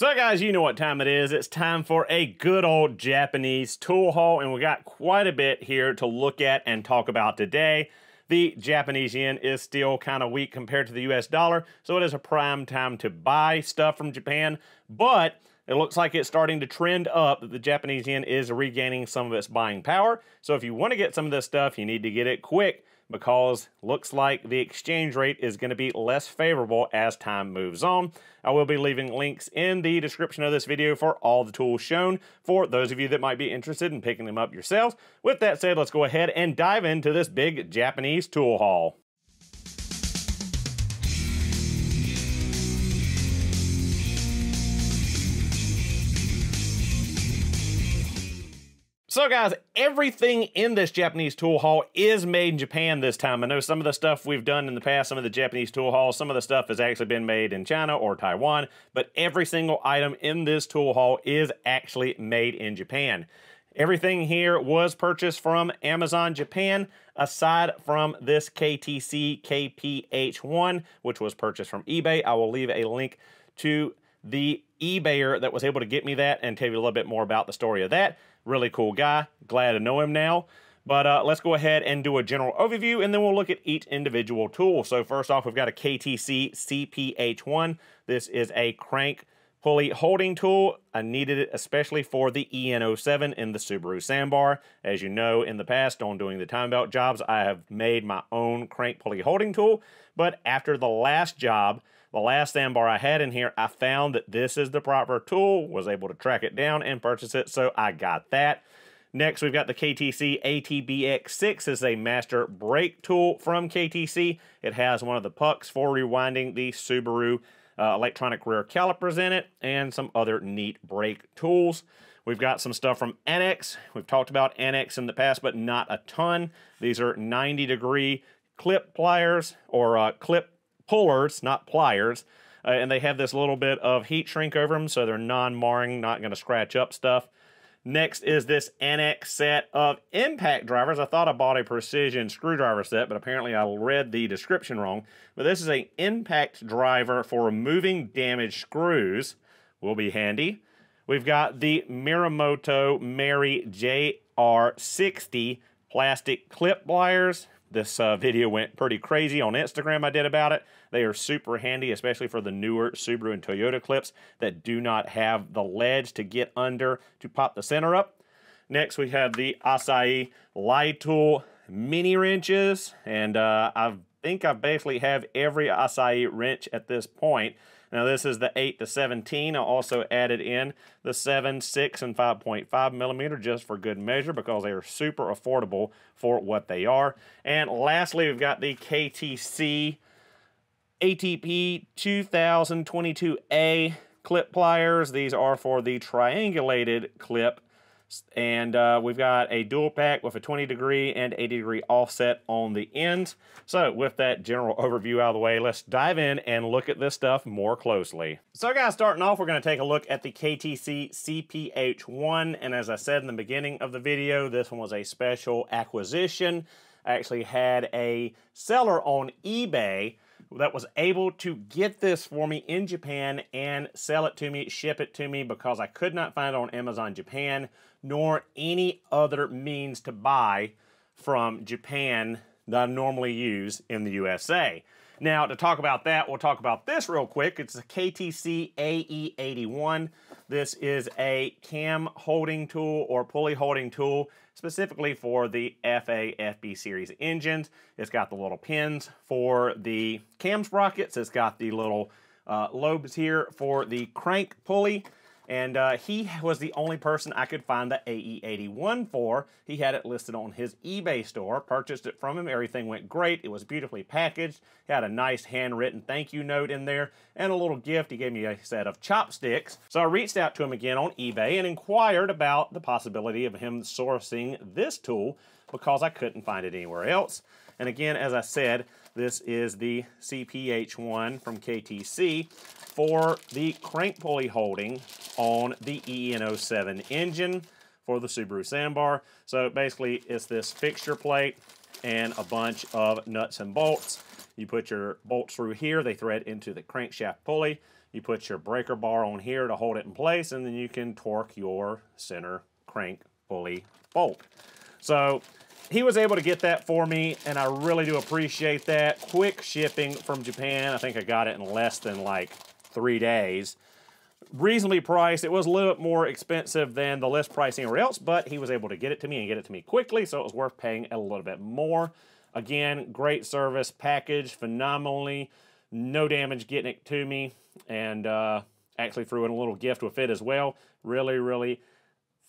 So guys, you know what time it is. It's time for a good old Japanese tool haul, and we got quite a bit here to look at and talk about today. The Japanese yen is still kind of weak compared to the US dollar, so it is a prime time to buy stuff from Japan, but it looks like it's starting to trend up. The Japanese yen is regaining some of its buying power, so if you want to get some of this stuff, you need to get it quick because looks like the exchange rate is going to be less favorable as time moves on. I will be leaving links in the description of this video for all the tools shown for those of you that might be interested in picking them up yourselves. With that said, let's go ahead and dive into this big Japanese tool haul. So guys, everything in this Japanese tool haul is made in Japan this time. I know some of the stuff we've done in the past, some of the Japanese tool hauls, some of the stuff has actually been made in China or Taiwan, but every single item in this tool haul is actually made in Japan. Everything here was purchased from Amazon Japan, aside from this KTC KPH1, which was purchased from eBay. I will leave a link to the eBayer that was able to get me that and tell you a little bit more about the story of that. Really cool guy. Glad to know him now. But uh, let's go ahead and do a general overview, and then we'll look at each individual tool. So first off, we've got a KTC CPH1. This is a crank Pulley holding tool, I needed it especially for the EN07 in the Subaru Sandbar. As you know, in the past on doing the time belt jobs, I have made my own crank pulley holding tool, but after the last job, the last sandbar I had in here, I found that this is the proper tool, was able to track it down and purchase it, so I got that. Next, we've got the KTC ATBX6. is a master brake tool from KTC. It has one of the pucks for rewinding the Subaru uh, electronic rear calipers in it, and some other neat brake tools. We've got some stuff from NX. We've talked about NX in the past, but not a ton. These are 90 degree clip pliers or uh, clip pullers, not pliers. Uh, and they have this little bit of heat shrink over them, so they're non-marring, not going to scratch up stuff. Next is this annex set of impact drivers. I thought I bought a precision screwdriver set, but apparently I read the description wrong. But this is an impact driver for removing damaged screws. Will be handy. We've got the Miramoto Mary JR60 plastic clip pliers. This uh, video went pretty crazy on Instagram. I did about it. They are super handy, especially for the newer Subaru and Toyota clips that do not have the ledge to get under to pop the center up. Next, we have the Asahi Lie Tool mini wrenches, and uh, I think I basically have every Asahi wrench at this point. Now this is the 8 to 17. I also added in the 7, 6, and 5.5 millimeter just for good measure because they are super affordable for what they are. And lastly, we've got the KTC ATP 2022A clip pliers. These are for the triangulated clip and uh, we've got a dual pack with a 20 degree and 80 degree offset on the end. So with that general overview out of the way, let's dive in and look at this stuff more closely. So guys, starting off, we're gonna take a look at the KTC CPH-1. And as I said in the beginning of the video, this one was a special acquisition. I actually had a seller on eBay that was able to get this for me in Japan and sell it to me, ship it to me because I could not find it on Amazon Japan nor any other means to buy from Japan that I normally use in the USA. Now, to talk about that, we'll talk about this real quick. It's a KTC AE81. This is a cam holding tool or pulley holding tool specifically for the FA FB series engines. It's got the little pins for the cam sprockets. It's got the little uh, lobes here for the crank pulley and uh, he was the only person I could find the AE81 for. He had it listed on his eBay store, purchased it from him, everything went great, it was beautifully packaged, he had a nice handwritten thank you note in there, and a little gift, he gave me a set of chopsticks. So I reached out to him again on eBay and inquired about the possibility of him sourcing this tool because I couldn't find it anywhere else. And again, as I said, this is the CPH1 from KTC for the crank pulley holding on the EN07 engine for the Subaru Sandbar. So basically it's this fixture plate and a bunch of nuts and bolts. You put your bolts through here, they thread into the crankshaft pulley. You put your breaker bar on here to hold it in place and then you can torque your center crank pulley bolt. So he was able to get that for me, and I really do appreciate that. Quick shipping from Japan. I think I got it in less than like three days. Reasonably priced. It was a little bit more expensive than the list price anywhere else, but he was able to get it to me and get it to me quickly, so it was worth paying a little bit more. Again, great service, package, phenomenally. No damage getting it to me, and uh, actually threw in a little gift with it as well. Really, really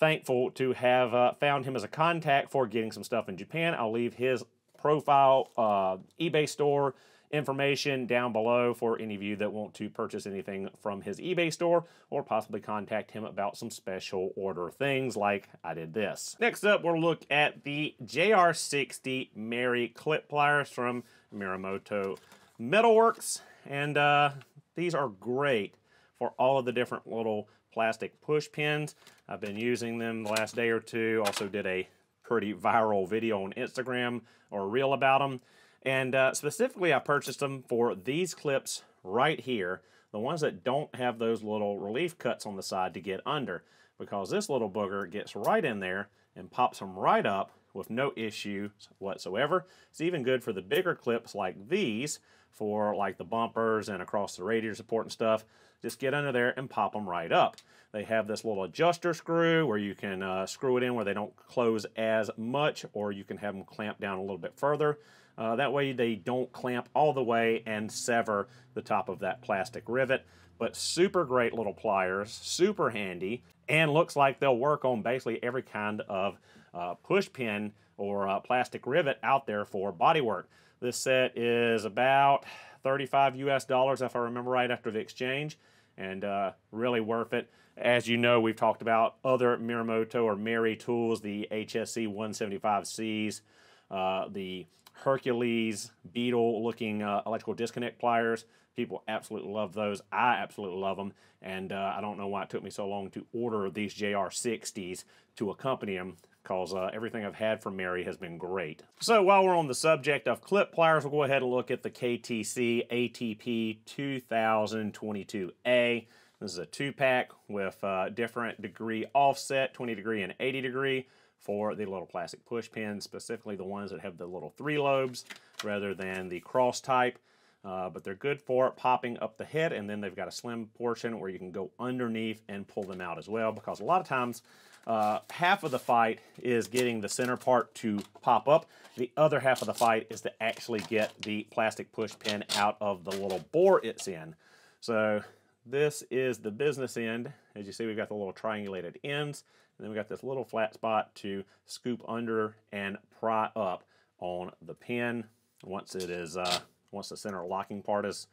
thankful to have uh, found him as a contact for getting some stuff in Japan. I'll leave his profile, uh, eBay store information down below for any of you that want to purchase anything from his eBay store or possibly contact him about some special order things like I did this. Next up, we'll look at the JR60 Mary clip pliers from Miramoto Metalworks. And uh, these are great for all of the different little plastic push pins. I've been using them the last day or two. Also did a pretty viral video on Instagram or reel about them. And uh, specifically, I purchased them for these clips right here, the ones that don't have those little relief cuts on the side to get under, because this little booger gets right in there and pops them right up with no issue whatsoever. It's even good for the bigger clips like these for like the bumpers and across the radiator support and stuff. Just get under there and pop them right up. They have this little adjuster screw where you can uh, screw it in where they don't close as much or you can have them clamp down a little bit further. Uh, that way they don't clamp all the way and sever the top of that plastic rivet. But super great little pliers, super handy, and looks like they'll work on basically every kind of uh, push pin or uh, plastic rivet out there for bodywork. This set is about 35 US dollars if I remember right after the exchange and uh, really worth it. As you know, we've talked about other Miramoto or Mary tools, the HSC 175Cs, uh, the Hercules Beetle looking uh, electrical disconnect pliers. People absolutely love those. I absolutely love them. And uh, I don't know why it took me so long to order these JR60s to accompany them because uh, everything I've had from Mary has been great. So while we're on the subject of clip pliers, we'll go ahead and look at the KTC ATP 2022A. This is a two pack with uh, different degree offset, 20 degree and 80 degree for the little plastic push pins, specifically the ones that have the little three lobes rather than the cross type. Uh, but they're good for popping up the head and then they've got a slim portion where you can go underneath and pull them out as well because a lot of times uh, half of the fight is getting the center part to pop up. The other half of the fight is to actually get the plastic push pin out of the little bore it's in. So this is the business end. As you see, we've got the little triangulated ends, and then we have got this little flat spot to scoop under and pry up on the pin once it is uh, once the center locking part is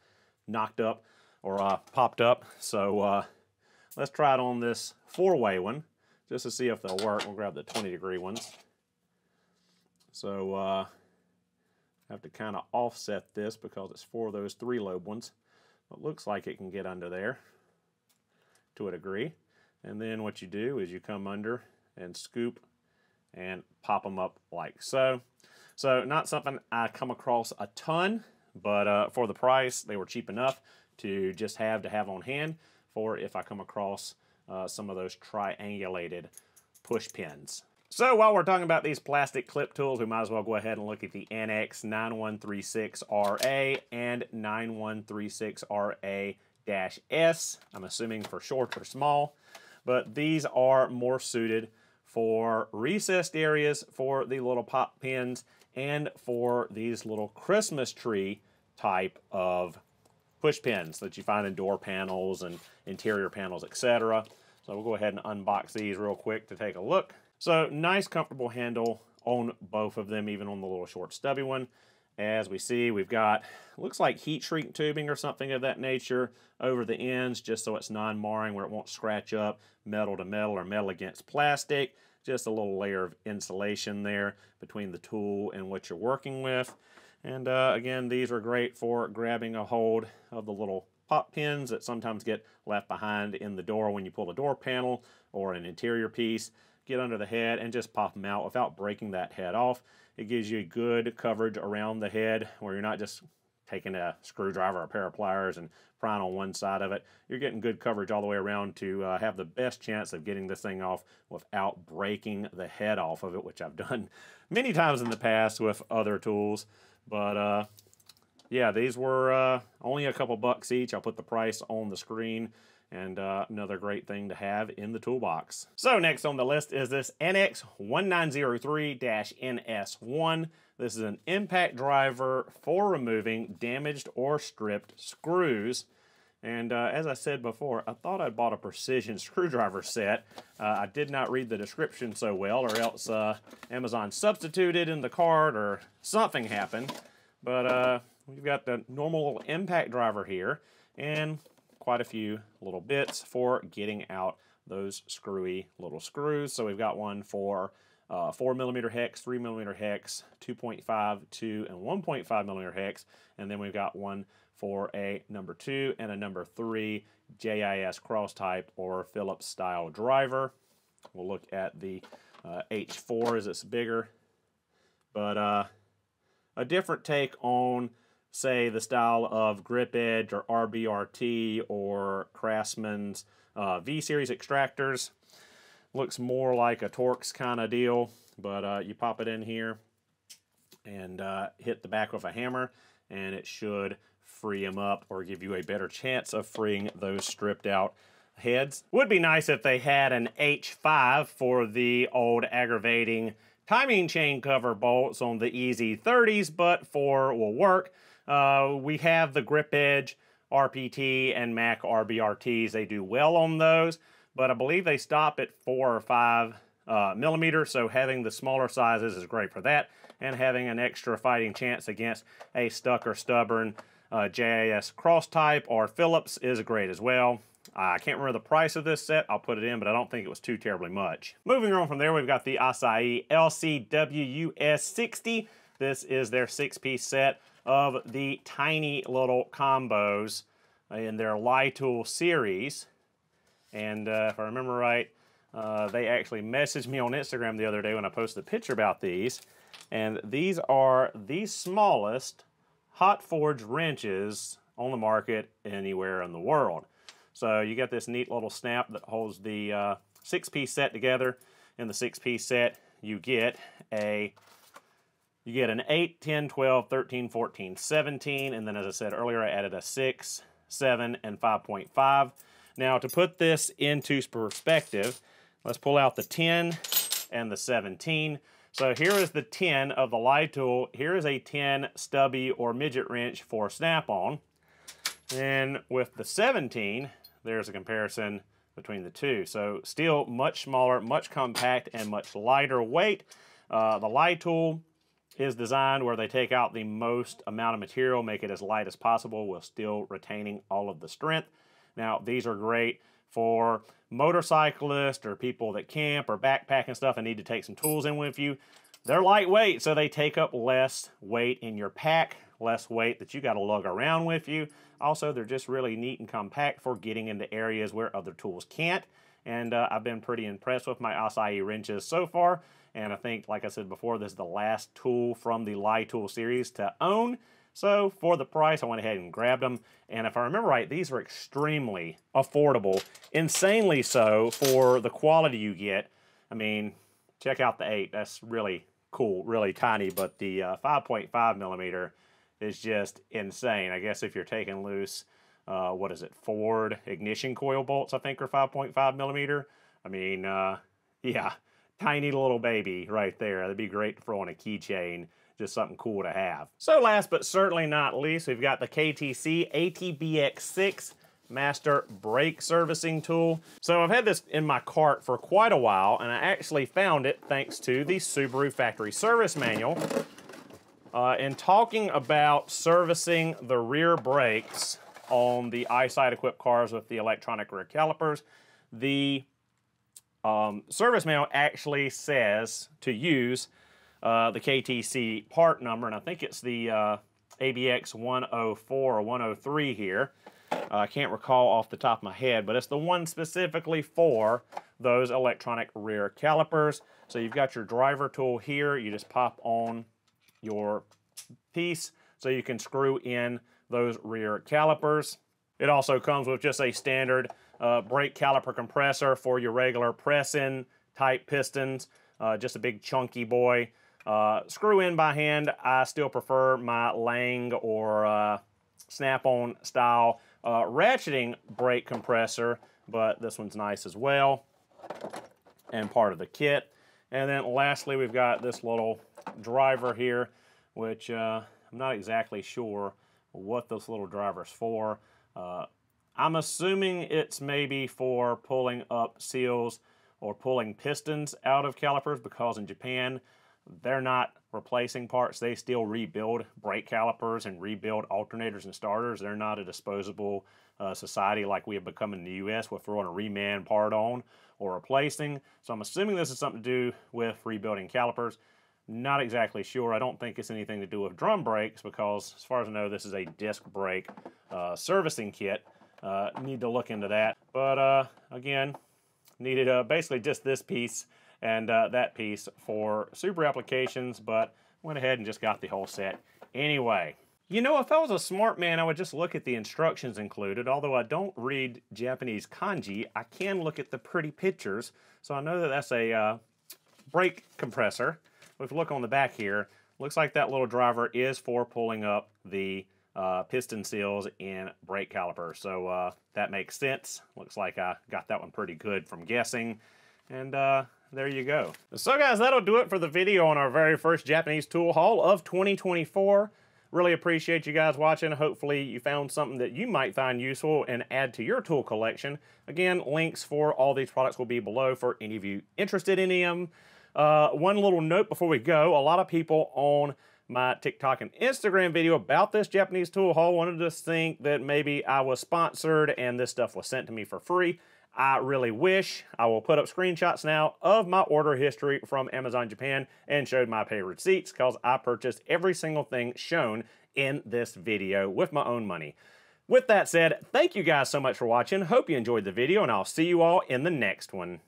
knocked up or uh, popped up. So uh, let's try it on this four-way one just to see if they'll work. We'll grab the 20 degree ones. So uh, have to kind of offset this because it's four of those three lobe ones. It looks like it can get under there to a degree. And then what you do is you come under and scoop and pop them up like so. So not something I come across a ton, but uh, for the price, they were cheap enough to just have to have on hand for if I come across uh, some of those triangulated push pins. So while we're talking about these plastic clip tools, we might as well go ahead and look at the nx 9136RA and 9136RA-S. I'm assuming for short or small, but these are more suited for recessed areas for the little pop pins and for these little Christmas tree type of push pins that you find in door panels and interior panels, etc. So we'll go ahead and unbox these real quick to take a look. So nice comfortable handle on both of them, even on the little short stubby one. As we see, we've got, looks like heat shrink tubing or something of that nature over the ends, just so it's non-marring where it won't scratch up metal to metal or metal against plastic. Just a little layer of insulation there between the tool and what you're working with. And uh, again, these are great for grabbing a hold of the little pop pins that sometimes get left behind in the door when you pull a door panel or an interior piece. Get under the head and just pop them out without breaking that head off. It gives you good coverage around the head where you're not just taking a screwdriver or a pair of pliers and prying on one side of it. You're getting good coverage all the way around to uh, have the best chance of getting this thing off without breaking the head off of it, which I've done many times in the past with other tools. But uh, yeah, these were uh, only a couple bucks each. I'll put the price on the screen and uh, another great thing to have in the toolbox. So next on the list is this NX 1903-NS1. This is an impact driver for removing damaged or stripped screws. And uh, as I said before, I thought I bought a precision screwdriver set. Uh, I did not read the description so well, or else uh, Amazon substituted in the card or something happened. But uh, we've got the normal impact driver here and quite a few little bits for getting out those screwy little screws. So we've got one for uh, 4 millimeter hex, 3 millimeter hex, 2.5, 2, and 1.5 millimeter hex. And then we've got one for a number two and a number three JIS cross type or Phillips style driver. We'll look at the uh, H4 as it's bigger, but uh, a different take on, say, the style of Grip Edge or RBRT or Craftsman's uh, V series extractors. Looks more like a Torx kind of deal, but uh, you pop it in here and uh, hit the back with a hammer, and it should free them up or give you a better chance of freeing those stripped out heads. Would be nice if they had an H5 for the old aggravating timing chain cover bolts on the Easy 30s, but four will work. Uh, we have the Grip Edge RPT and Mac RBRTs. They do well on those, but I believe they stop at four or five uh, millimeters, so having the smaller sizes is great for that, and having an extra fighting chance against a stuck or stubborn uh, cross Crosstype or Phillips is great as well. I can't remember the price of this set. I'll put it in, but I don't think it was too terribly much. Moving on from there, we've got the Asahi LCWUS60. This is their six-piece set of the tiny little combos in their Lytool series. And uh, if I remember right, uh, they actually messaged me on Instagram the other day when I posted a picture about these. And these are the smallest Hot Forge wrenches on the market anywhere in the world. So you got this neat little snap that holds the uh, six-piece set together. In the six-piece set, you get a you get an 8, 10, 12, 13, 14, 17, and then as I said earlier, I added a 6, 7, and 5.5. Now to put this into perspective, let's pull out the 10 and the 17. So here is the 10 of the lie tool. Here is a 10 stubby or midget wrench for snap-on. And with the 17, there's a comparison between the two. So still much smaller, much compact, and much lighter weight. Uh, the lie tool is designed where they take out the most amount of material, make it as light as possible while still retaining all of the strength. Now, these are great for motorcyclists or people that camp or backpack and stuff and need to take some tools in with you. They're lightweight, so they take up less weight in your pack, less weight that you got to lug around with you. Also, they're just really neat and compact for getting into areas where other tools can't. And uh, I've been pretty impressed with my Asahi wrenches so far. And I think, like I said before, this is the last tool from the Lie Tool series to own. So for the price, I went ahead and grabbed them. And if I remember right, these are extremely affordable, insanely so for the quality you get. I mean, check out the 8. That's really cool, really tiny. But the 5.5 uh, millimeter is just insane. I guess if you're taking loose, uh, what is it, Ford ignition coil bolts, I think, are 5.5 millimeter. I mean, uh, yeah, tiny little baby right there. That'd be great for on a keychain just something cool to have. So last but certainly not least, we've got the KTC ATBX6 master brake servicing tool. So I've had this in my cart for quite a while and I actually found it thanks to the Subaru factory service manual. Uh, in talking about servicing the rear brakes on the eyesight equipped cars with the electronic rear calipers, the um, service manual actually says to use uh, the KTC part number, and I think it's the uh, ABX 104 or 103 here. Uh, I can't recall off the top of my head, but it's the one specifically for those electronic rear calipers. So you've got your driver tool here. You just pop on your piece so you can screw in those rear calipers. It also comes with just a standard uh, brake caliper compressor for your regular press-in type pistons. Uh, just a big chunky boy. Uh, screw in by hand, I still prefer my Lang or uh, Snap-on style uh, ratcheting brake compressor, but this one's nice as well and part of the kit. And then lastly, we've got this little driver here, which uh, I'm not exactly sure what this little driver's for. Uh, I'm assuming it's maybe for pulling up seals or pulling pistons out of calipers because in Japan, they're not replacing parts. They still rebuild brake calipers and rebuild alternators and starters. They're not a disposable uh, society like we have become in the U.S. with throwing a reman part on or replacing. So I'm assuming this is something to do with rebuilding calipers. Not exactly sure. I don't think it's anything to do with drum brakes because, as far as I know, this is a disc brake uh, servicing kit. Uh, need to look into that. But uh, again, needed uh, basically just this piece and uh, that piece for super applications, but went ahead and just got the whole set anyway. You know, if I was a smart man, I would just look at the instructions included. Although I don't read Japanese kanji, I can look at the pretty pictures. So I know that that's a uh, brake compressor. If you look on the back here, looks like that little driver is for pulling up the uh, piston seals in brake caliper. So uh, that makes sense. Looks like I got that one pretty good from guessing. And uh, there you go. So guys, that'll do it for the video on our very first Japanese tool haul of 2024. Really appreciate you guys watching. Hopefully you found something that you might find useful and add to your tool collection. Again, links for all these products will be below for any of you interested in them. Uh, one little note before we go, a lot of people on my TikTok and Instagram video about this Japanese tool haul wanted to think that maybe I was sponsored and this stuff was sent to me for free. I really wish. I will put up screenshots now of my order history from Amazon Japan and showed my pay receipts because I purchased every single thing shown in this video with my own money. With that said, thank you guys so much for watching. Hope you enjoyed the video and I'll see you all in the next one.